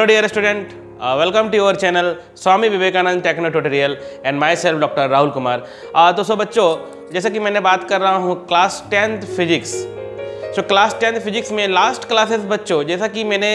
Hello dear student welcome to your channel Swami Vivekananda techno tutorial and myself doctor Rahul Kumar दोस्तों तो सो बच्चों जैसे कि मैंने बात कर रहा हूँ class tenth physics so class tenth physics में लास्ट क्लासेस बच्चों जैसा कि मैंने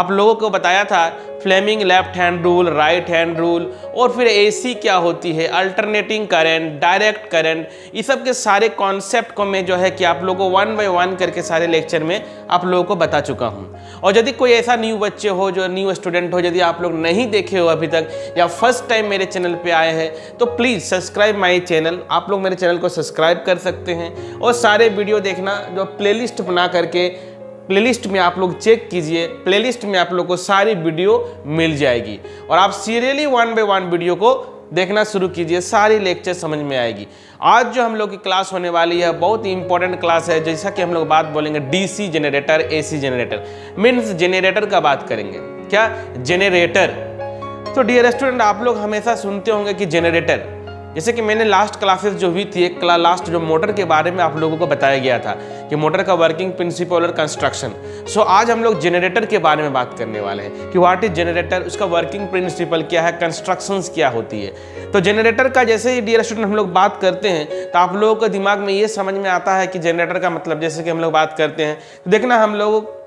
आप लोगों को बताया था Fleming left hand rule right hand rule और फिर एसी क्या होती है अल्टरनेटिंग करंट डायरेक्ट करंट ये सब के सारे कॉन्सेप्ट को मैं जो है कि आप लोगों को वन बाई वन करके सारे लेक्चर में आप लोगों को बता चुका हूँ और यदि कोई ऐसा न्यू बच्चे हो जो न्यू स्टूडेंट हो यदि आप लोग नहीं देखे हो अभी तक या फर्स्ट टाइम मेरे चैनल पर आए हैं तो प्लीज़ सब्सक्राइब माई चैनल आप लोग मेरे चैनल को सब्सक्राइब कर सकते हैं और सारे वीडियो देखना जो प्ले बना करके प्लेलिस्ट में आप लोग चेक कीजिए प्लेलिस्ट में आप लोग को सारी वीडियो मिल जाएगी और आप serially one by one video को देखना शुरू कीजिए सारी लेक्चर समझ में आएगी आज जो हम लोग की क्लास होने वाली है बहुत ही इंपॉर्टेंट क्लास है जैसा कि हम लोग बात बोलेंगे DC generator AC generator means generator का बात करेंगे क्या जनरेटर तो डियर स्टूडेंट आप लोग हमेशा सुनते होंगे कि जनरेटर जैसे कि मैंने लास्ट क्लासेस जो हुई थी एक क्ला लास्ट जो मोटर के बारे में आप लोगों को बताया गया था कि मोटर का वर्किंग प्रिंसिपल और कंस्ट्रक्शन सो आज हम लोग जनरेटर के बारे में बात करने वाले हैं कि व्हाट इज जनरेटर उसका वर्किंग प्रिंसिपल क्या है कंस्ट्रक्शंस क्या होती है तो जनरेटर का जैसे ही डियर स्टूडेंट हम लोग बात करते हैं तो आप लोगों के दिमाग में ये समझ में आता है कि जनरेटर का मतलब जैसे कि हम लोग बात करते हैं तो देखना हम लोग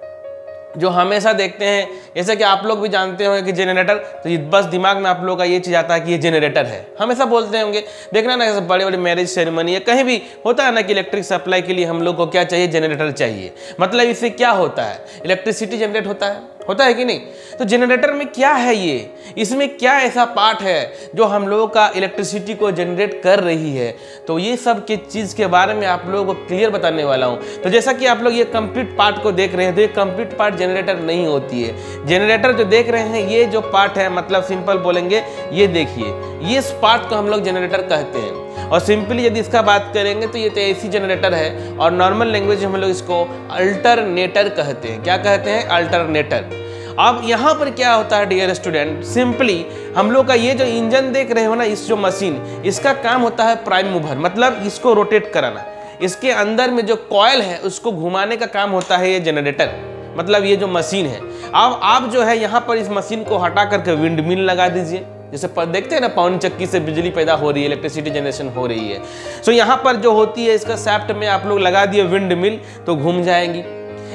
जो हमेशा देखते हैं जैसे कि आप लोग भी जानते होंगे कि जनरेटर तो ये बस दिमाग में आप लोगों का ये चीज़ आता है कि ये जनरेटर है हमेशा बोलते होंगे देखना ना जैसे बड़े बड़े मैरिज सेरेमनी या कहीं भी होता है ना कि इलेक्ट्रिक सप्लाई के लिए हम लोग को क्या चाहिए जनरेटर चाहिए मतलब इससे क्या होता है इलेक्ट्रिसिटी जनरेट होता है होता है कि नहीं तो जनरेटर में क्या है ये इसमें क्या ऐसा पार्ट है जो हम लोगों का इलेक्ट्रिसिटी को जनरेट कर रही है तो ये सब के चीज़ के बारे में आप लोगों को क्लियर बताने वाला हूँ तो जैसा कि आप लोग ये कंप्लीट पार्ट को देख रहे हैं तो ये कंप्लीट पार्ट जनरेटर नहीं होती है जनरेटर जो देख रहे हैं ये जो पार्ट है मतलब सिंपल बोलेंगे ये देखिए ये इस पार्ट को हम लोग जनरेटर कहते हैं और सिंपली यदि इसका बात करेंगे तो ये तो एसी जनरेटर है और नॉर्मल लैंग्वेज हम लोग इसको अल्टरनेटर कहते हैं क्या कहते हैं अल्टरनेटर अब यहाँ पर क्या होता है डियर स्टूडेंट सिंपली हम लोग का ये जो इंजन देख रहे हो ना इस जो मशीन इसका काम होता है प्राइम मूवर मतलब इसको रोटेट कराना इसके अंदर में जो कॉयल है उसको घुमाने का काम होता है ये जनरेटर मतलब ये जो मशीन है अब आप जो है यहाँ पर इस मशीन को हटा करके विंड मिल लगा दीजिए जैसे देखते हैं ना पवन चक्की से बिजली पैदा हो रही है इलेक्ट्रिसिटी जनरेशन हो रही है सो यहाँ पर जो होती है इसका सेफ्ट में आप लोग लगा दिए विंड मिल तो घूम जाएंगी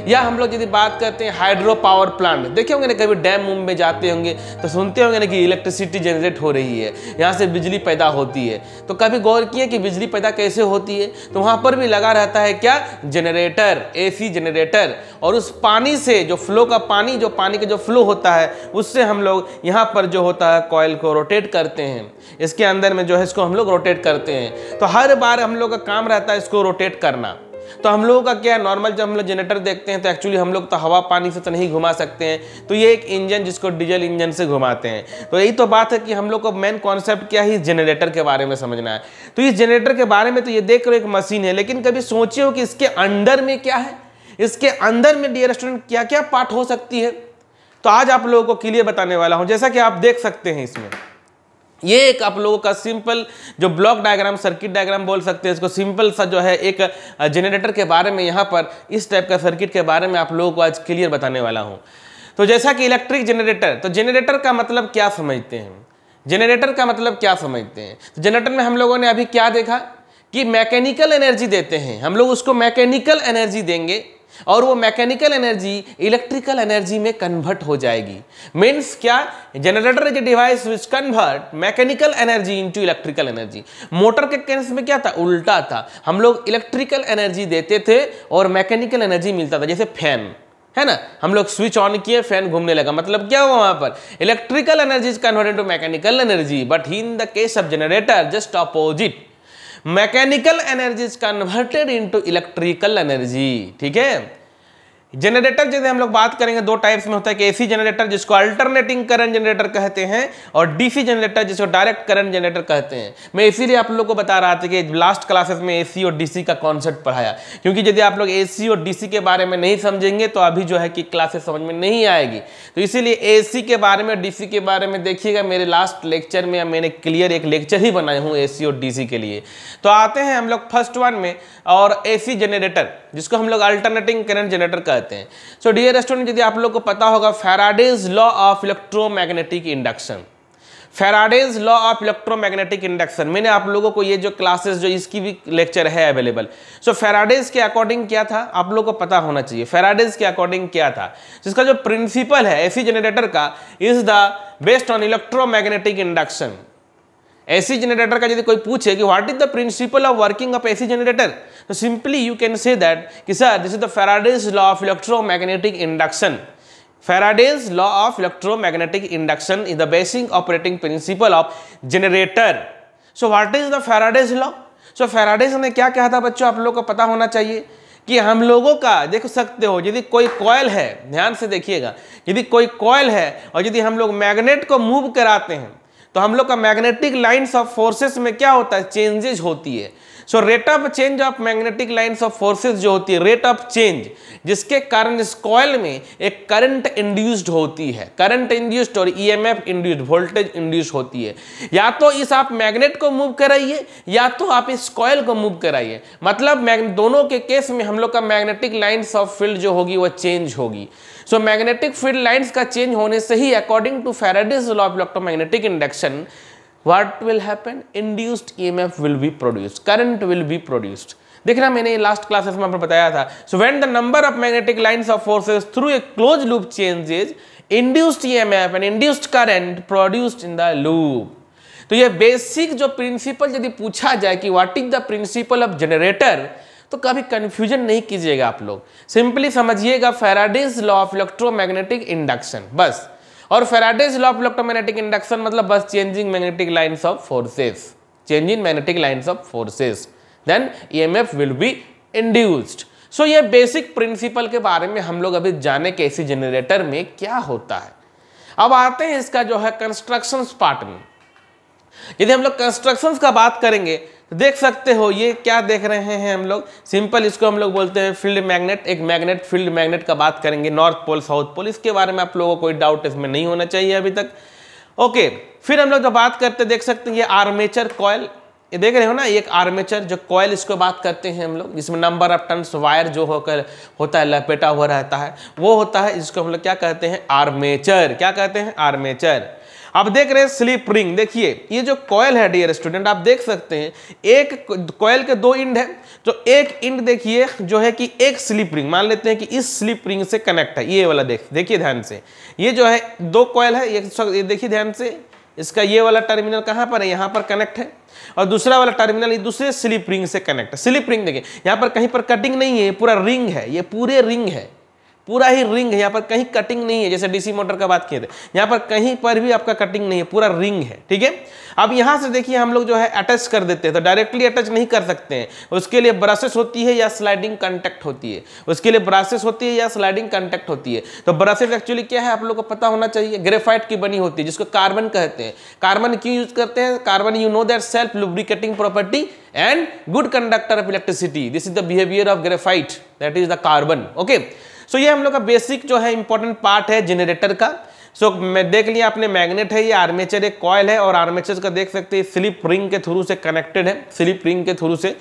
या हम लोग यदि बात करते हैं हाइड्रो पावर प्लांट देखे होंगे ना कभी डैम में जाते होंगे तो सुनते होंगे ना कि इलेक्ट्रिसिटी जनरेट हो रही है यहाँ से बिजली पैदा होती है तो कभी गौर किए कि बिजली पैदा कैसे होती है तो वहाँ पर भी लगा रहता है क्या जनरेटर ए जनरेटर और उस पानी से जो फ्लो का पानी जो पानी का जो फ्लो होता है उससे हम लोग यहाँ पर जो होता है कॉयल को रोटेट करते हैं इसके अंदर में जो है इसको हम लोग रोटेट करते हैं तो हर बार हम लोग का काम रहता है इसको रोटेट करना तो हम लोगों का क्या है नॉर्मल जब हम लोग जनरेटर देखते हैं तो एक्चुअली हम लोग तो हवा पानी से तो नहीं घुमा सकते हैं तो ये एक इंजन जिसको डीजल इंजन से घुमाते हैं तो यही तो बात है कि हम लोग को मेन कॉन्सेप्ट क्या है इस जनरेटर के बारे में समझना है तो इस जनरेटर के बारे में तो ये देख रहे हो एक मशीन है लेकिन कभी सोचे हो कि इसके अंडर में क्या है इसके अंदर में डियर स्टूडेंट क्या क्या पार्ट हो सकती है तो आज आप लोगों को क्लियर बताने वाला हूँ जैसा कि आप देख सकते हैं इसमें ये एक आप लोगों का सिंपल जो ब्लॉक डायग्राम सर्किट डायग्राम बोल सकते हैं इसको सिंपल सा जो है एक जनरेटर के बारे में यहाँ पर इस टाइप का सर्किट के बारे में आप लोगों को आज क्लियर बताने वाला हूँ तो जैसा कि इलेक्ट्रिक जनरेटर तो जनरेटर का मतलब क्या समझते हैं जनरेटर का मतलब क्या समझते हैं तो जनरेटर में हम लोगों ने अभी क्या देखा कि मैकेनिकल एनर्जी देते हैं हम लोग उसको मैकेनिकल एनर्जी देंगे और वो मैकेनिकल एनर्जी इलेक्ट्रिकल एनर्जी में कन्वर्ट हो जाएगी मीन्स क्या जनरेटर जो device which convert mechanical energy into electrical energy motor के केस में क्या था उल्टा था हम लोग इलेक्ट्रिकल एनर्जी देते थे और मैकेनिकल एनर्जी मिलता था जैसे फैन है ना हम लोग स्विच ऑन किए फैन घूमने लगा मतलब क्या हुआ वहां पर electrical energy is converted to mechanical energy but in the case of generator just opposite mechanical energy is converted into electrical energy ठीक है जनरेटर जैसे हम लोग बात करेंगे दो टाइप्स में होता है कि एसी जनरेटर जिसको अल्टरनेटिंग करंट जनरेटर कहते हैं और डीसी जनरेटर जिसको डायरेक्ट करंट जनरेटर कहते हैं मैं इसीलिए आप लोग को बता रहा था कि लास्ट क्लासेस में एसी और डीसी का कॉन्सेप्ट पढ़ाया क्योंकि यदि आप लोग एसी और डीसी के बारे में नहीं समझेंगे तो अभी जो है कि क्लासेस समझ में नहीं आएगी तो इसीलिए ए के बारे में डी के बारे में देखिएगा मेरे लास्ट लेक्चर में मैंने क्लियर एक लेक्चर ही बनाए हूँ ए और डी के लिए तो आते हैं हम लोग फर्स्ट वन में और ए जनरेटर जिसको हम लोग अल्टरनेटिंग करंट जनरेटर कहते कहते हैं सो डियर स्टूडेंट यदि आप लोग को पता होगा Faraday's law of electromagnetic induction Faraday's law of electromagnetic induction मैंने आप लोगों को ये जो क्लासेस जो इसकी भी लेक्चर है अवेलेबल सो फेराडेज के अकॉर्डिंग क्या था आप लोगों को पता होना चाहिए फेराडेज के अकॉर्डिंग क्या था जिसका जो प्रिंसिपल है एसी जनरेटर का is the based on electromagnetic induction AC generator का यदि कोई पूछे कि what is the principle of working of AC generator तो simply you can say that कि sir this is the Faraday's law of electromagnetic induction Faraday's law of electromagnetic induction is the basic operating principle of generator so what is the Faraday's law so Faraday's ने क्या कहा था बच्चों आप लोगों को पता होना चाहिए कि हम लोगों का देख सकते हो यदि कोई कॉयल है ध्यान से देखिएगा यदि कोई कॉयल है और यदि हम लोग मैग्नेट को मूव कराते हैं तो हम लोग का मैग्नेटिक लाइंस ऑफ फोर्सेस में क्या होता है चेंजेस होती है so rate of change of magnetic lines of forces जो होती है रेट ऑफ चेंज जिसके कारण इस कॉयल में एक करंट इंड्यूस्ड होती है करंट इंड्यूस्ड और ईएमएफ इंड्यूस्ड वोल्टेज इंड्यूस्ड होती है या तो इस आप मैग्नेट को मूव कराइए या तो आप इस कॉयल को मूव कराइए मतलब दोनों के केस में हम लोग का मैग्नेटिक लाइन्स ऑफ फील्ड जो होगी वह चेंज होगी सो मैग्नेटिक फील्ड लाइन्स का चेंज होने से ही according to Faraday's law of electromagnetic induction what will happen induced emf will be produced current will be produced देखना मैंने लास्ट क्लासेस में आपको बताया था so when the number of magnetic lines of forces through a close loop changes induced EMF and induced current produced in the loop तो ये basic जो principle यदि पूछा जाए कि what is the principle of generator तो कभी confusion नहीं कीजिएगा आप लोग सिंपली समझिएगा Faraday's law of electromagnetic induction बस और Faraday's law of electromagnetic induction मतलब बस changing magnetic lines of forces change in magnetic lines of forces then EMF will be induced so ये बेसिक प्रिंसिपल के बारे में हम लोग अभी जाने के एसी जनरेटर में क्या होता है अब आते हैं इसका जो है कंस्ट्रक्शन पार्ट में यदि हम लोग कंस्ट्रक्शन का बात करेंगे तो देख सकते हो ये क्या देख रहे हैं हम लोग सिंपल इसको हम लोग बोलते हैं फील्ड मैग्नेट एक मैग्नेट फील्ड मैग्नेट का बात करेंगे नॉर्थ पोल साउथ पोल इसके बारे में आप लोगों को कोई डाउट इसमें नहीं होना चाहिए अभी तक ओके फिर हम लोग जब बात करते देख सकते हैं ये आर्मेचर कॉयल ये देख रहे हो ना एक आर्मेचर जो कॉयल इसको बात करते हैं हम लोग जिसमें नंबर ऑफ टन्स वायर जो होकर होता है लपेटा हुआ रहता है वो होता है इसको हम लोग क्या कहते हैं आर्मेचर क्या कहते हैं आर्मेचर आप देख रहे हैं स्लीप रिंग देखिए ये जो कॉयल है डियर स्टूडेंट आप देख सकते हैं एक कॉयल के दो इंड है तो एक इंड देखिए जो है कि एक स्लीप रिंग मान लेते हैं कि इस स्लीप रिंग से कनेक्ट है ये वाला देख देखिए ध्यान से ये जो है दो कॉयल है ये देखिए ध्यान से इसका ये वाला टर्मिनल कहाँ पर है यहाँ पर कनेक्ट है और दूसरा वाला टर्मिनल ये दूसरे स्लिप रिंग से कनेक्ट है स्लिप रिंग देखिए यहाँ पर कहीं पर कटिंग नहीं है पूरा रिंग है ये पूरे रिंग है पूरा ही रिंग है यहाँ पर कहीं कटिंग नहीं है जैसे डीसी मोटर का बात किए थे यहाँ पर कहीं पर भी आपका कटिंग नहीं है पूरा रिंग है ठीक है अब यहाँ से देखिए हम लोग जो है अटैच कर देते हैं तो डायरेक्टली अटैच नहीं कर सकते हैं उसके लिए ब्रशेस होती है या स्लाइडिंग कॉन्टैक्ट होती है उसके लिए ब्रशेस होती है या स्लाइडिंग कॉन्टैक्ट होती है तो ब्रासेस एक्चुअली क्या है आप लोग को पता होना चाहिए ग्रेफाइट की बनी होती है जिसको कार्बन कहते हैं कार्बन क्यों यूज करते हैं carbon you know that self lubricating property and good conductor of electricity this is the behaviour of graphite that is the carbon okay so so, ये हम लोग का बेसिक जो है इंपॉर्टेंट पार्ट है जनरेटर का सो so, मैं देख लिया आपने मैग्नेट है ये आर्मेचर एक कॉयल है और आर्मेचर का देख सकते हैं स्लिप रिंग के थ्रू से कनेक्टेड है स्लिप रिंग के थ्रू से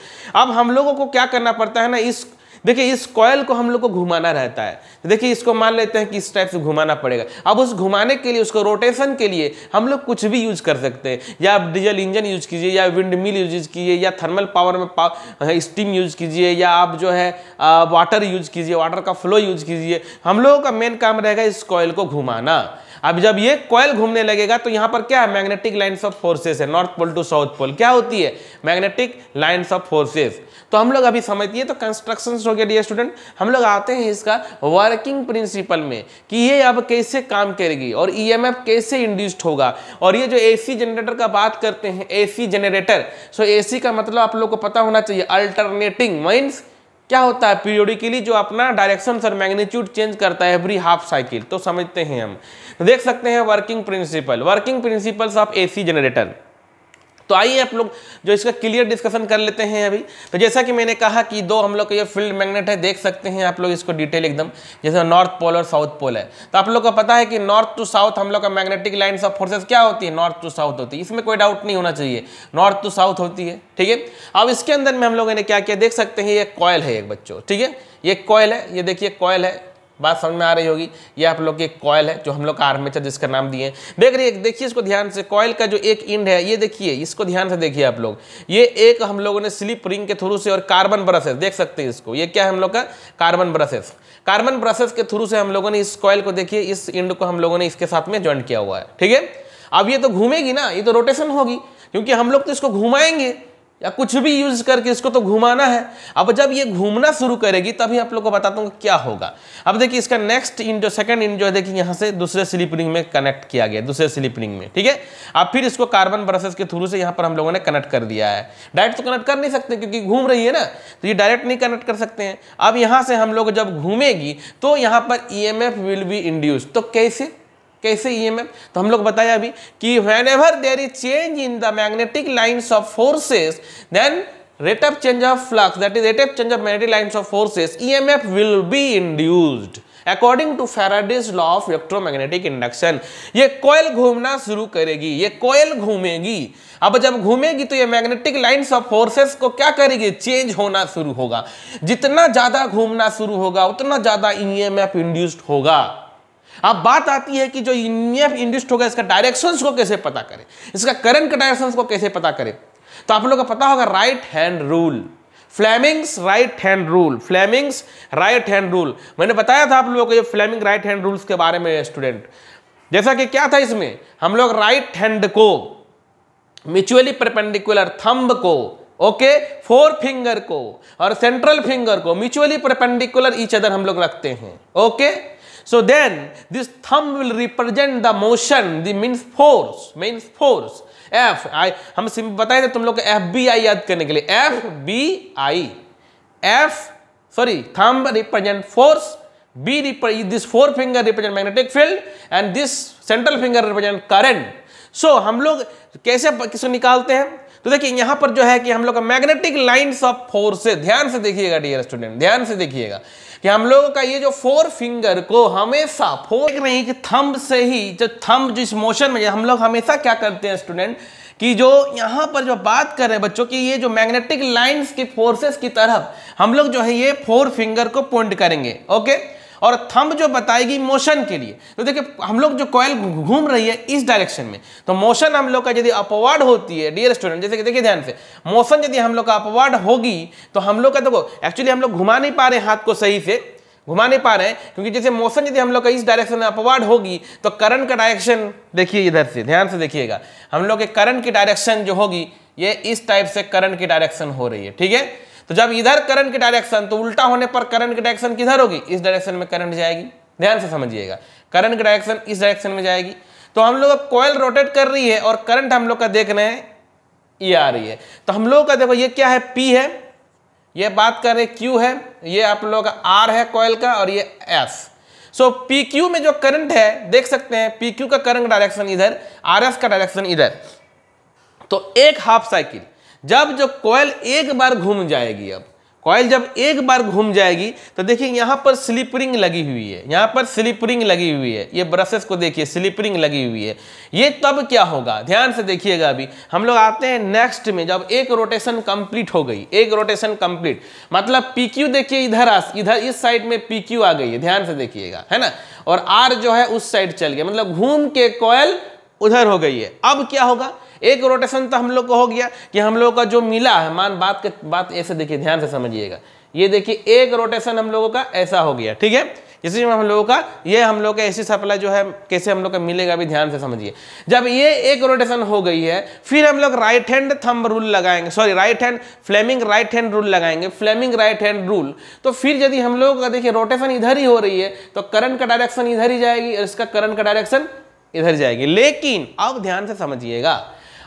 अब हम लोगों को क्या करना पड़ता है ना इस देखिए इस कॉयल को हम लोग को घुमाना रहता है तो देखिए इसको मान लेते हैं कि इस टाइप से घुमाना पड़ेगा अब उस घुमाने के लिए उसको रोटेशन के लिए हम लोग कुछ भी यूज कर सकते हैं या आप डीजल इंजन यूज कीजिए या विंड मिल यूज कीजिए या थर्मल पावर में पावर स्टीम यूज कीजिए या आप जो है वाटर यूज कीजिए वाटर का फ्लो यूज कीजिए हम लोगों का मेन काम रहेगा इस कॉयल को घुमाना अब जब ये कॉयल घूमने लगेगा तो यहाँ पर क्या है मैग्नेटिक लाइन्स ऑफ फोर्सेस है north pole to south pole क्या होती है मैग्नेटिक लाइन्स ऑफ फोर्सेस तो हम लोग अभी समझिए तो कंस्ट्रक्शन हो गया डी स्टूडेंट हम लोग आते हैं इसका वर्किंग प्रिंसिपल में कि ये अब कैसे काम करेगी और ई कैसे इंड्यूस्ड होगा और ये जो ए जनरेटर का बात करते हैं ए जनरेटर सो ए का मतलब आप लोग को पता होना चाहिए अल्टरनेटिंग मीन्स क्या होता है पीरियोडिकली जो अपना डायरेक्शन और मैग्नीट्यूड चेंज करता है एवरी हाफ साइकिल तो समझते हैं हम देख सकते हैं working principle working principles of AC generator तो आइए आप लोग जो इसका क्लियर डिस्कशन कर लेते हैं अभी तो जैसा कि मैंने कहा कि दो हम लोग का ये फील्ड मैग्नेट है देख सकते हैं आप लोग इसको डिटेल एकदम जैसे नॉर्थ पोल और साउथ पोल है तो आप लोग को पता है कि नॉर्थ टू साउथ हम लोग का मैग्नेटिक लाइन्स ऑफ फोर्सेस क्या होती है नॉर्थ टू साउथ होती है इसमें कोई डाउट नहीं होना चाहिए नॉर्थ टू साउथ होती है ठीक है अब इसके अंदर में हम लोगों ने क्या किया देख सकते हैं ये कॉयल है एक बच्चों ठीक है ये कॉयल है ये देखिए कॉयल है बात समझ में आ रही होगी ये आप लोग की कॉयल है जो हम लोग का आर्मेचर जिसका नाम दिए देख रही देखिए इसको ध्यान से कॉयल का जो एक इंड है ये देखिए इसको ध्यान से देखिए आप लोग ये एक हम लोगों ने स्लिप रिंग के थ्रू से और कार्बन ब्रशेस देख सकते हैं इसको ये क्या है हम लोग का कार्बन ब्रशेस कार्बन ब्रशेस के थ्रू से हम लोगों ने इस कॉयल को देखिए इस इंड को हम लोगों ने इसके साथ में ज्वाइंट किया हुआ है ठीक है अब ये तो घूमेगी ना ये तो रोटेशन होगी क्योंकि हम लोग तो इसको घुमाएंगे या कुछ भी यूज करके इसको तो घुमाना है अब जब ये घूमना शुरू करेगी तभी आप लोग को बताता हूँ क्या होगा अब देखिए इसका नेक्स्ट इन जो सेकंड इन जो है देखिए यहाँ से दूसरे स्लिप रिंग में कनेक्ट किया गया दूसरे स्लिप रिंग में ठीक है अब फिर इसको कार्बन ब्रसेस के थ्रू से यहाँ पर हम लोगों ने कनेक्ट कर दिया है डायरेक्ट तो कनेक्ट कर नहीं सकते क्योंकि घूम रही है ना तो ये डायरेक्ट नहीं कनेक्ट कर सकते हैं अब यहाँ से हम लोग जब घूमेगी तो यहाँ पर ई विल बी इंड्यूस तो कैसे कैसे ई एम एफ तो हम लोग बताया अभी कि whenever there is change in the magnetic lines of forces then rate of change of flux that is rate of change of magnetic of of lines E M F will be induced according to Faraday's law of electromagnetic induction ये coil घूमना शुरू करेगी ये कोयल घूमेगी अब जब घूमेगी तो ये मैग्नेटिक लाइंस ऑफ फोर्सेस को क्या करेगी चेंज होना शुरू होगा जितना ज्यादा घूमना शुरू होगा उतना ज्यादा ई एम एफ इंड्यूस्ड होगा अब बात आती है कि जो ईएमएफ e इंड्यूस्ड होगा इसका डायरेक्शन को कैसे पता करें इसका करंट का डायरेक्शन को कैसे पता करें तो आप लोगों को पता होगा right hand rule Fleming's right hand rule Fleming's right hand rule मैंने बताया था आप लोगों को ये फ्लैमिंग राइट हैंड रूल्स के बारे में स्टूडेंट जैसा कि क्या था इसमें हम लोग राइट हैंड को म्यूचुअली परपेंडिकुलर थंब को ओके फोर फिंगर को और सेंट्रल फिंगर को म्यूचुअली परपेंडिकुलर ईच अदर हम लोग रखते हैं okay okay? So then this thumb will represent the motion, the means force, means force. F I हम सिंपल बताए थे तो तुम लोग एफ बी आई याद करने के लिए F B I F sorry represent represent force B this four finger represent magnetic field and this central finger represent current so हम लोग कैसे किसको निकालते हैं तो देखिए यहां पर जो है कि हम लोग का मैग्नेटिक लाइंस ऑफ फोर्स ध्यान से देखिएगा डियर स्टूडेंट ध्यान से देखिएगा कि हम लोगों का ये जो फोर फिंगर को हमेशा फोर नहीं कि थंब से ही जो थंब जिस मोशन में हम लोग हमेशा क्या करते हैं स्टूडेंट कि जो यहाँ पर जो बात कर रहे हैं बच्चों की ये जो मैग्नेटिक लाइंस की फोर्सेस की तरफ हम लोग जो है ये फोर फिंगर को पॉइंट करेंगे ओके और थंब जो बताएगी मोशन के लिए तो देखिए हम लोग जो कॉयल घूम रही है इस डायरेक्शन में तो मोशन हम लोग का यदि अपवर्ड होती है डियर स्टूडेंट जैसे कि देखिए ध्यान से मोशन यदि हम लोग का अपवर्ड होगी तो हम लोग का देखो एक्चुअली हम लोग घुमा नहीं पा रहे हाथ को सही से घुमा नहीं पा रहे हैं क्योंकि जैसे मोशन यदि हम लोग का इस डायरेक्शन में अपवर्ड होगी तो करंट का डायरेक्शन देखिए इधर से ध्यान से देखिएगा हम लोग के करंट की डायरेक्शन जो होगी ये इस टाइप से करंट की डायरेक्शन हो रही है ठीक है तो जब इधर करंट की डायरेक्शन तो उल्टा होने पर करंट की डायरेक्शन किधर होगी इस डायरेक्शन में करंट जाएगी ध्यान से समझिएगा करंट की डायरेक्शन इस डायरेक्शन में जाएगी तो हम लोग अब कॉयल रोटेट कर रही है और करंट हम लोग का देख रहे हैं ये e आ रही है तो हम लोग का देखो ये क्या है पी है ये बात कर रहे क्यू है ये आप लोग का आर है कॉयल का और ये एस सो पी क्यू में जो करंट है देख सकते हैं पी क्यू का करंट डायरेक्शन इधर आर एस का डायरेक्शन इधर तो एक हाफ साइकिल जब जो कॉयल एक बार घूम जाएगी अब कॉयल जब एक बार घूम जाएगी तो देखिए यहाँ पर स्लिप रिंग लगी हुई है यहाँ पर स्लिप रिंग लगी हुई है ये ब्रशेस को देखिए स्लिप रिंग लगी हुई है ये तब क्या होगा ध्यान से देखिएगा अभी हम लोग आते हैं नेक्स्ट में जब एक रोटेशन कंप्लीट हो गई एक रोटेशन कंप्लीट मतलब पी क्यू देखिए इधर आ इधर इस साइड में पी क्यू आ गई है ध्यान से देखिएगा है ना और आर जो है उस साइड चल गया मतलब घूम के कॉयल उधर हो गई है अब क्या होगा एक रोटेशन तो हम लोग को हो गया कि हम लोगों का जो मिला है मान बात के बात ऐसे देखिए ध्यान से समझिएगा ये देखिए एक रोटेशन हम लोगों का ऐसा हो गया ठीक है इसी में हम लोगों का ये हम लोग का ऐसी सप्लाई जो है कैसे हम लोग का मिलेगा भी ध्यान से समझिए जब ये एक रोटेशन हो गई है फिर हम लोग राइट हैंड थंब रूल लगाएंगे sorry right hand Fleming right hand rule लगाएंगे फ्लेमिंग राइट हैंड रूल तो फिर यदि हम लोग का देखिए रोटेशन इधर ही हो रही है तो करंट का डायरेक्शन इधर ही जाएगी और इसका करंट का डायरेक्शन इधर जाएगी लेकिन अब ध्यान से समझिएगा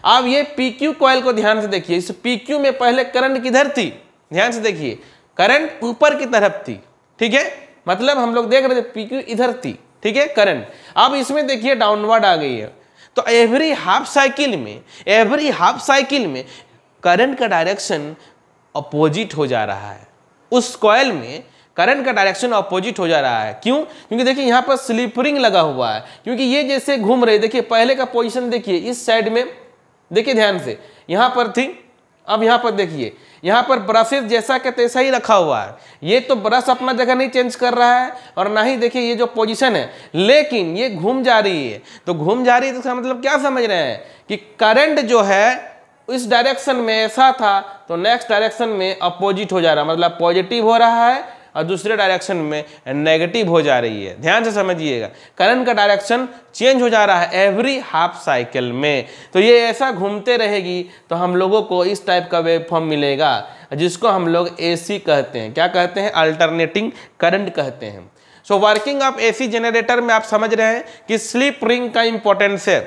अब ये पी क्यू कॉयल को ध्यान से देखिए इस पी क्यू में पहले करंट किधर थी ध्यान से देखिए करंट ऊपर की तरफ थी ठीक है मतलब हम लोग देख रहे थे पी क्यू इधर थी ठीक है करंट अब इसमें देखिए डाउनवर्ड आ गई है तो एवरी हाफ साइकिल में एवरी हाफ साइकिल में करंट का डायरेक्शन अपोजिट हो जा रहा है उस कॉयल में करंट का डायरेक्शन अपोजिट हो जा रहा है क्यों क्योंकि देखिए यहाँ पर स्लीपरिंग लगा हुआ है क्योंकि ये जैसे घूम रहे देखिए पहले का पोजीशन देखिए इस साइड में देखिए ध्यान से यहाँ पर थी अब यहाँ पर देखिए यहाँ पर ब्रशेज जैसा के तैसा ही रखा हुआ है ये तो ब्रश अपना जगह नहीं चेंज कर रहा है और ना ही देखिए ये जो पोजीशन है लेकिन ये घूम जा रही है तो घूम जा रही है तो इसका मतलब क्या समझ रहे हैं कि करंट जो है इस डायरेक्शन में ऐसा था तो नेक्स्ट डायरेक्शन में अपोजिट हो जा रहा है मतलब पॉजिटिव हो रहा है और दूसरे डायरेक्शन में नेगेटिव हो जा रही है ध्यान से समझिएगा करंट का डायरेक्शन चेंज हो जा रहा है एवरी हाफ साइकिल में तो ये ऐसा घूमते रहेगी तो हम लोगों को इस टाइप का वेबफॉर्म फॉर्म मिलेगा जिसको हम लोग ए कहते हैं क्या कहते हैं अल्टरनेटिंग करंट कहते हैं so working of a generator में आप समझ रहे हैं कि स्लीप रिंग का इंपॉर्टेंस है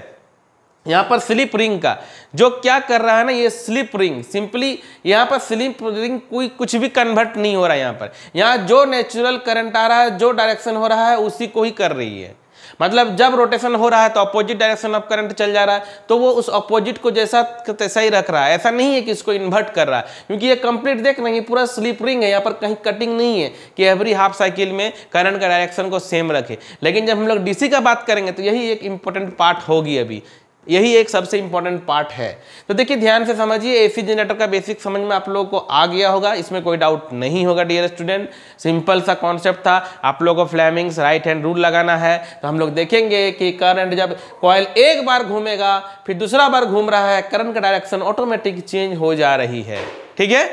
यहाँ पर स्लिप रिंग का जो क्या कर रहा है ना ये स्लिप रिंग सिंपली यहाँ पर स्लिप रिंग कोई कुछ भी कन्वर्ट नहीं हो रहा है यहाँ पर यहाँ जो नेचुरल करंट आ रहा है जो डायरेक्शन हो रहा है उसी को ही कर रही है मतलब जब रोटेशन हो रहा है तो अपोजिट डायरेक्शन ऑफ करंट चल जा रहा है तो वो उस अपोजिट को जैसा तैसा ही रख रहा है ऐसा नहीं है कि इसको इन्वर्ट कर रहा है क्योंकि ये कंप्लीट देख रहे हैं पूरा स्लिप रिंग है यहाँ पर कहीं कटिंग नहीं है कि एवरी हाफ साइकिल में करंट का डायरेक्शन को सेम रखे लेकिन जब हम लोग डीसी का बात करेंगे तो यही एक इंपॉर्टेंट पार्ट होगी अभी यही एक सबसे इंपॉर्टेंट पार्ट है तो देखिए ध्यान से समझिए एसी जनरेटर का बेसिक समझ में आप लोगों को आ गया होगा इसमें कोई डाउट नहीं होगा डियर स्टूडेंट सिंपल सा कॉन्सेप्ट था आप लोगों को फ्लैमिंग्स राइट हैंड रूल लगाना है तो हम लोग देखेंगे कि करंट जब कॉयल एक बार घूमेगा फिर दूसरा बार घूम रहा है करंट का डायरेक्शन ऑटोमेटिक चेंज हो जा रही है ठीक है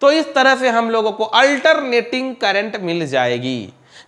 तो इस तरह से हम लोगों को अल्टरनेटिंग करंट मिल जाएगी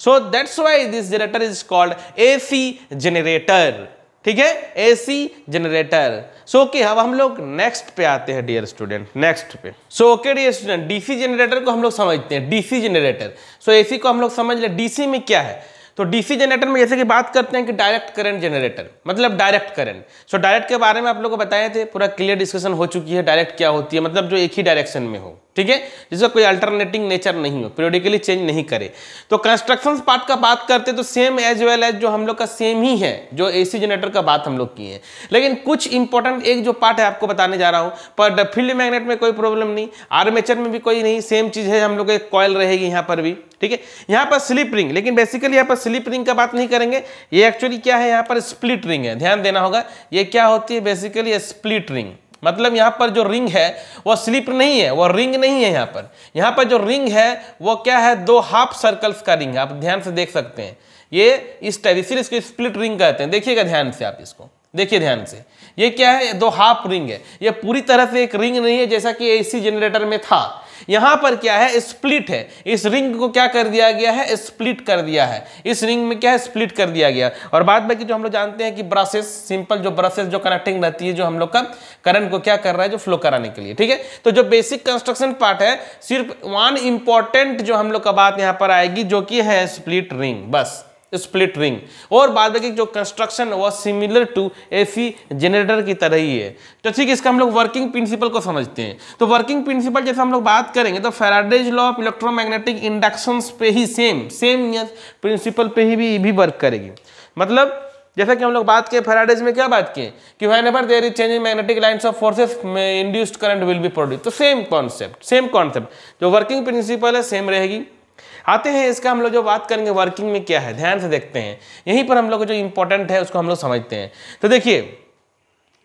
so that's why this generator is called AC generator ठीक है एसी जनरेटर सो ओके अब हम लोग नेक्स्ट पे आते हैं डियर स्टूडेंट नेक्स्ट पे so okay dear student DC generator को हम लोग समझते हैं डीसी जनरेटर सो एसी को हम लोग समझ ले डीसी में क्या है तो डीसी जनरेटर में जैसे कि बात करते हैं कि डायरेक्ट करंट जनरेटर मतलब डायरेक्ट करंट सो डायरेक्ट के बारे में आप लोगों को बताए थे पूरा क्लियर डिस्कशन हो चुकी है डायरेक्ट क्या होती है मतलब जो एक ही डायरेक्शन में हो ठीक है जिसका कोई अल्टरनेटिंग नेचर नहीं हो पीरियोडिकली चेंज नहीं करे तो कंस्ट्रक्शन पार्ट का बात करते तो सेम एज वेल एज जो हम लोग का सेम ही है जो ए जनरेटर का बात हम लोग की है लेकिन कुछ इंपॉर्टेंट एक जो पार्ट है आपको बताने जा रहा हूँ पर फील्ड मैग्नेट में कोई प्रॉब्लम नहीं आर्मेचर में भी कोई नहीं सेम चीज़ है हम लोग एक कॉयल रहेगी यहाँ पर भी ठीक है यहाँ पर स्लिप रिंग लेकिन बेसिकली यहाँ पर स्लिप रिंग का बात नहीं करेंगे ये एक्चुअली क्या है यहाँ पर स्प्लिट रिंग है ध्यान देना होगा ये क्या होती है बेसिकली स्प्लिट रिंग मतलब यहाँ पर जो रिंग है वो स्लिप नहीं है वो रिंग नहीं है यहाँ पर यहाँ पर जो रिंग है वो क्या है दो हाफ सर्कल्स का रिंग है आप ध्यान से देख सकते हैं ये इस टाइप इसीलिए इसको स्प्लिट रिंग कहते हैं देखिएगा ध्यान से आप इसको देखिए ध्यान से ये क्या है दो हाफ रिंग है ये पूरी तरह से एक रिंग नहीं है जैसा कि एसी जनरेटर में था यहां पर क्या है स्प्लिट है इस रिंग को क्या कर दिया गया है स्प्लिट कर दिया है इस रिंग में क्या है स्प्लिट कर दिया गया और बाद कि जो हम लोग जानते हैं कि ब्रशेस सिंपल जो ब्रशेस जो कनेक्टिंग रहती है जो हम लोग का करंट को क्या कर रहा है जो फ्लो कराने के लिए ठीक है तो जो बेसिक कंस्ट्रक्शन पार्ट है सिर्फ वन इंपॉर्टेंट जो हम लोग का बात यहां पर आएगी जो कि है स्प्लिट रिंग बस स्प्लिट रिंग और बाद बाकी जो कंस्ट्रक्शन वह सिमिलर टू एसी जनरेटर की तरह ही है तो ठीक है इसका हम लोग वर्किंग प्रिंसिपल को समझते हैं तो वर्किंग प्रिंसिपल जैसे हम लोग बात करेंगे तो Faraday's law of electromagnetic induction पे ही सेम सेम प्रिंसिपल पे ही भी, भी वर्क करेगी मतलब जैसा कि हम लोग बात किए फेराडेज में क्या बात किए कि whenever there is change magnetic lines of forces induced current will be produce तो सेम कॉन्सेप्ट सेम कॉन्सेप्ट जो वर्किंग प्रिंसिपल है सेम रहेगी आते हैं इसका हम लोग जो बात करेंगे वर्किंग में क्या है ध्यान से देखते हैं यहीं पर हम लोग जो इंपॉर्टेंट है उसको हम लोग समझते हैं तो देखिए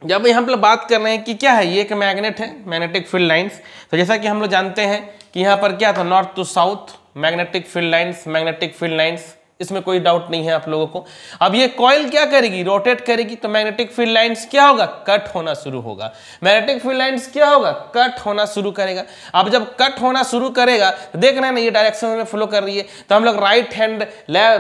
जब हम लोग बात कर रहे हैं कि क्या है ये एक मैग्नेट है मैग्नेटिक फील्ड लाइन्स तो जैसा कि हम लोग जानते हैं कि यहाँ पर क्या था north to south magnetic field lines magnetic field lines इसमें कोई डाउट नहीं है आप लोगों को अब ये कॉयल क्या करेगी रोटेट करेगी तो मैग्नेटिक फील्ड लाइंस क्या होगा कट होना शुरू होगा मैग्नेटिक फील्ड लाइंस क्या होगा कट होना शुरू करेगा अब जब कट होना शुरू करेगा तो देख रहे ना ये डायरेक्शन में फ्लो कर रही है तो हम लोग राइट हैंड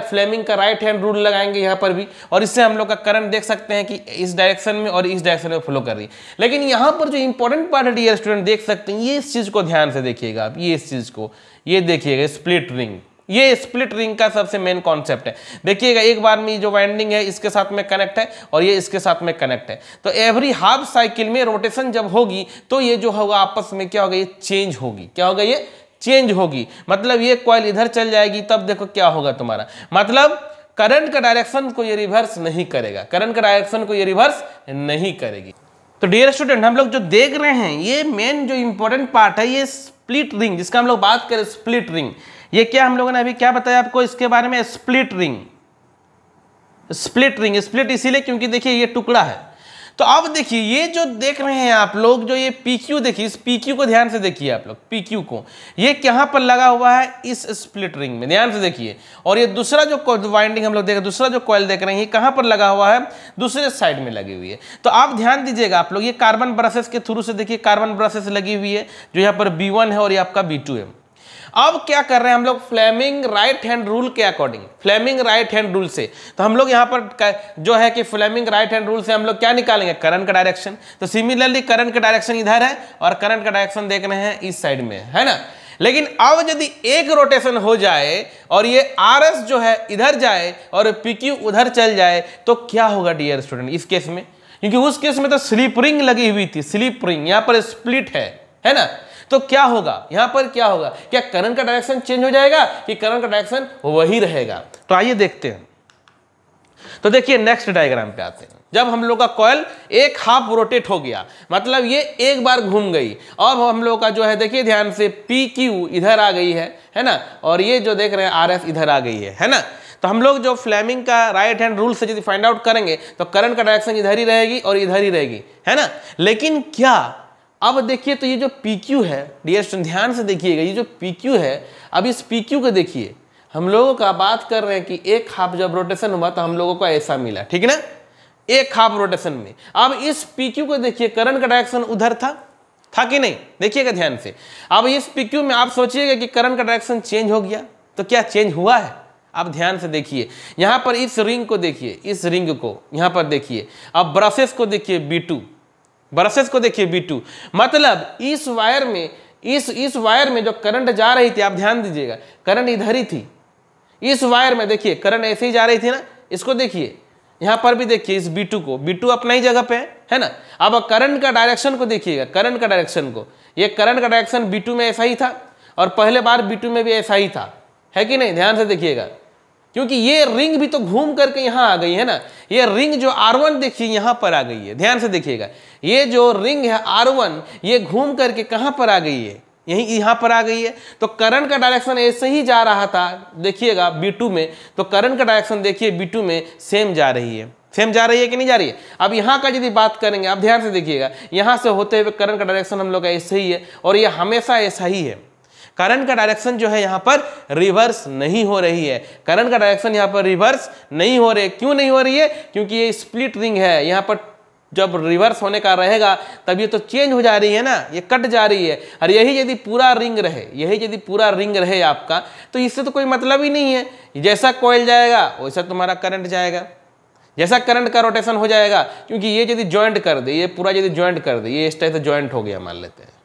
फ्लेमिंग का राइट हैंड रूल लगाएंगे यहाँ पर भी और इससे हम लोग का करंट देख सकते हैं कि इस डायरेक्शन में और इस डायरेक्शन में फ्लो कर रही है लेकिन यहाँ पर जो इंपॉर्टेंट पार्ट है डियर स्टूडेंट देख सकते हैं ये इस चीज़ को ध्यान से देखिएगा आप ये इस चीज़ को ये देखिएगा स्प्लिट रिंग ये स्प्लिट रिंग का सबसे मेन कॉन्सेप्ट है देखिएगा एक बार में जो वाइंडिंग है इसके साथ में कनेक्ट है और ये इसके साथ में कनेक्ट है तो एवरी हाफ साइकिल में रोटेशन जब होगी तो ये जो होगा आपस में क्या होगा ये चेंज होगी क्या होगा ये चेंज होगी मतलब ये कॉयल इधर चल जाएगी तब देखो क्या होगा तुम्हारा मतलब करंट का डायरेक्शन को ये रिवर्स नहीं करेगा करंट का डायरेक्शन को ये रिवर्स नहीं करेगी तो डियर स्टूडेंट हम लोग जो देख रहे हैं ये मेन जो इंपॉर्टेंट पार्ट है ये स्प्लिट रिंग जिसका हम लोग बात करें स्प्लिट रिंग ये क्या हम लोगों ने अभी क्या बताया आपको इसके बारे में split ring split ring split इसीलिए क्योंकि देखिए ये टुकड़ा है तो अब देखिए ये जो देख रहे हैं आप लोग जो ये पी क्यू देखिए इस पी क्यू को ध्यान से देखिए आप लोग पी क्यू को ये कहाँ पर लगा हुआ है इस स्प्लिट रिंग में ध्यान से देखिए और ये दूसरा जो वाइंडिंग हम लोग देख दूसरा जो कॉयल देख रहे हैं ये कहाँ पर लगा हुआ है दूसरे साइड में लगी हुई है तो आप ध्यान दीजिएगा आप लोग ये कार्बन ब्रशेस के थ्रू से देखिए कार्बन ब्रशेस लगी हुई है जो यहाँ पर बी है और ये आपका बी है अब क्या कर रहे हैं हम लोग फ्लेमिंग राइट हैंड रूल के according Fleming right hand rule से तो हम लोग यहाँ पर जो है कि फ्लेमिंग राइट हैंड रूल से हम लोग क्या निकालेंगे करंट का डायरेक्शन तो सिमिलरली करंट का डायरेक्शन इधर है और करंट का डायरेक्शन देख रहे हैं इस साइड में है ना लेकिन अब यदि एक रोटेशन हो जाए और ये आर एस जो है इधर जाए और पी क्यू उधर चल जाए तो क्या होगा डियर स्टूडेंट इस केस में क्योंकि उस केस में तो स्लीप रिंग लगी हुई थी स्लीप रिंग यहाँ पर स्प्लिट है है ना तो क्या होगा यहां पर क्या होगा क्या करंट का डायरेक्शन चेंज हो जाएगा कि करंट का डायरेक्शन वही रहेगा तो आइए देखते हैं तो देखिए नेक्स्ट डायग्राम पे आते हैं जब हम लोग का कॉयल एक हाफ रोटेट हो गया मतलब ये एक बार घूम गई अब हम लोग का जो है देखिए ध्यान से पी क्यू इधर आ गई है है ना और ये जो देख रहे हैं आर एफ इधर आ गई है है ना तो हम लोग जो फ्लैमिंग का राइट हैंड रूल से यदि फाइंड आउट करेंगे तो करंट का डायरेक्शन इधर ही रहेगी और इधर ही रहेगी है ना लेकिन क्या अब देखिए तो ये जो पी क्यू है डियर ध्यान से देखिएगा ये जो पी क्यू है अब इस पी क्यू को देखिए हम लोगों का बात कर रहे हैं कि एक हाफ जब रोटेशन हुआ तो हम लोगों को ऐसा मिला ठीक है ना एक हाफ रोटेशन में अब इस पी क्यू को देखिए करंट का डायरेक्शन उधर था था कि नहीं देखिएगा ध्यान से अब इस पी क्यू में आप सोचिएगा कि करंट का डायरेक्शन चेंज हो गया तो क्या चेंज हुआ है आप ध्यान से देखिए यहां पर इस रिंग को देखिए इस रिंग को यहाँ पर देखिए अब ब्रशेस को देखिए बी टू ब्रशेस को देखिए बी टू मतलब इस वायर में इस इस वायर में जो करंट जा रही थी आप ध्यान दीजिएगा करंट इधर ही थी इस वायर में देखिए करंट ऐसे ही जा रही थी ना इसको देखिए यहां पर भी देखिए इस बी टू को बी टू अपना ही जगह पे है है ना अब करंट का डायरेक्शन को देखिएगा करंट का डायरेक्शन को ये करंट का डायरेक्शन बी टू में ऐसा ही था और पहले बार बी टू में भी ऐसा ही था है कि नहीं ध्यान से देखिएगा क्योंकि ये रिंग भी तो घूम करके यहाँ आ गई है ना ये रिंग जो R1 देखिए यहाँ पर आ गई है ध्यान से देखिएगा ये जो रिंग है R1 ये घूम करके कहाँ पर आ गई है यही यहाँ पर आ गई है तो करंट का डायरेक्शन ऐसे ही जा रहा था देखिएगा B2 में तो करंट का डायरेक्शन देखिए B2 में सेम जा रही है सेम जा रही है कि नहीं जा रही है अब यहाँ का यदि बात करेंगे आप ध्यान से देखिएगा यहाँ से होते हुए करंट का डायरेक्शन हम लोग का ऐसे ही है और ये हमेशा ऐसा ही है करंट का डायरेक्शन जो है यहाँ पर रिवर्स नहीं हो रही है करंट का डायरेक्शन यहाँ पर रिवर्स नहीं हो रही क्यों नहीं हो रही है क्योंकि ये स्प्लिट रिंग है यहाँ पर जब रिवर्स होने का रहेगा तब ये तो चेंज हो जा रही है ना ये कट जा रही है और यही यदि पूरा रिंग रहे यही यदि पूरा रिंग रहे आपका तो इससे तो कोई मतलब ही नहीं है जैसा कोयल जाएगा वैसा तुम्हारा करंट जाएगा जैसा करंट का रोटेशन हो जाएगा क्योंकि ये यदि ज्वाइंट कर दे ये पूरा यदि ज्वाइंट कर दे ये इस टाइप से ज्वाइंट हो गया मान लेते हैं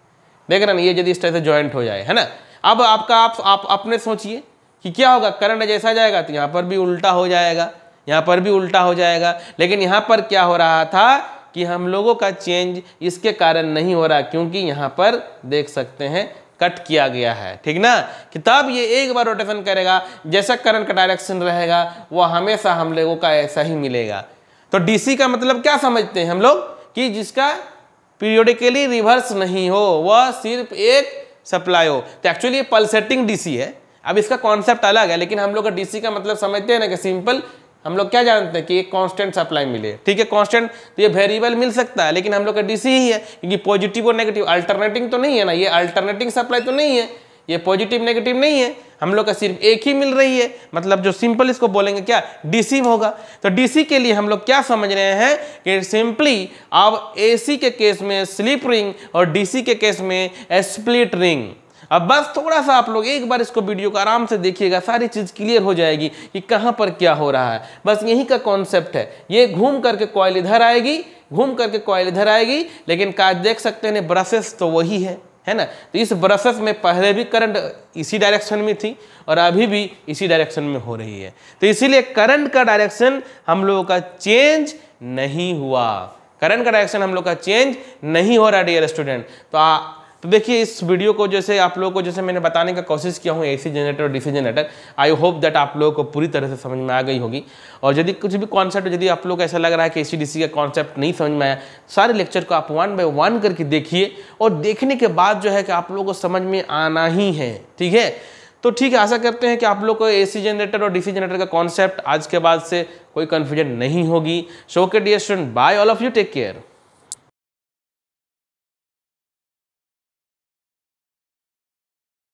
देख रहे ना ये यदि इस तरह से ज्वाइंट हो जाए है ना अब आपका आप आप अपने सोचिए कि क्या होगा करंट जैसा जाएगा तो यहाँ पर भी उल्टा हो जाएगा यहाँ पर भी उल्टा हो जाएगा लेकिन यहाँ पर क्या हो रहा था कि हम लोगों का चेंज इसके कारण नहीं हो रहा क्योंकि यहाँ पर देख सकते हैं कट किया गया है ठीक ना कि तब ये एक बार रोटेशन करेगा जैसा करंट का डायरेक्शन रहेगा वह हमेशा हम लोगों का ऐसा ही मिलेगा तो डीसी का मतलब क्या समझते हैं हम लोग कि जिसका पीरियोडिकली रिवर्स नहीं हो वह सिर्फ एक सप्लाई हो तो एक्चुअली ये पल्सेटिंग डीसी है अब इसका कॉन्सेप्ट अलग है लेकिन हम लोग का डीसी का मतलब समझते हैं ना कि सिंपल हम लोग क्या जानते हैं कि एक कांस्टेंट सप्लाई मिले ठीक है कांस्टेंट तो ये वेरिएबल मिल सकता है लेकिन हम लोग का डीसी ही है क्योंकि पॉजिटिव और नेगेटिव अल्टरनेटिंग तो नहीं है ना ये अल्टरनेटिंग सप्लाई तो नहीं है ये पॉजिटिव नेगेटिव नहीं है हम लोग का सिर्फ एक ही मिल रही है मतलब जो सिंपल इसको बोलेंगे क्या डीसी होगा तो डीसी के लिए हम लोग क्या समझ रहे हैं कि सिंपली अब एसी के केस में स्लिप रिंग और डीसी के केस में स्प्लिट रिंग अब बस थोड़ा सा आप लोग एक बार इसको वीडियो को आराम से देखिएगा सारी चीज़ क्लियर हो जाएगी कि कहाँ पर क्या हो रहा है बस यही का कॉन्सेप्ट है ये घूम करके कॉयल इधर आएगी घूम करके कॉयल इधर आएगी लेकिन काज देख सकते हैं ब्रशेस तो वही है है ना तो इस ब्रशेस में पहले भी करंट इसी डायरेक्शन में थी और अभी भी इसी डायरेक्शन में हो रही है तो इसीलिए करंट का डायरेक्शन हम लोगों का चेंज नहीं हुआ करंट का डायरेक्शन हम लोग का चेंज नहीं हो रहा डियर स्टूडेंट तो आ, तो देखिए इस वीडियो को जैसे आप लोगों को जैसे मैंने बताने का कोशिश किया हूँ एसी जनरेटर और DC generator I hope that आप लोगों को पूरी तरह से समझ में आ गई होगी और यदि कुछ भी कॉन्सेप्ट यदि आप लोग को ऐसा लग रहा है कि एसी डीसी का कॉन्सेप्ट नहीं समझ में आया सारे लेक्चर को आप वन बाय वन करके देखिए और देखने के बाद जो है कि आप लोगों को समझ में आना ही है ठीक है तो ठीक है आशा करते हैं कि आप लोग को एसी जनरेटर और डीसी जनरेटर का कॉन्सेप्ट आज के बाद से कोई कन्फ्यूजन नहीं होगी so okay dear student bye all of you take care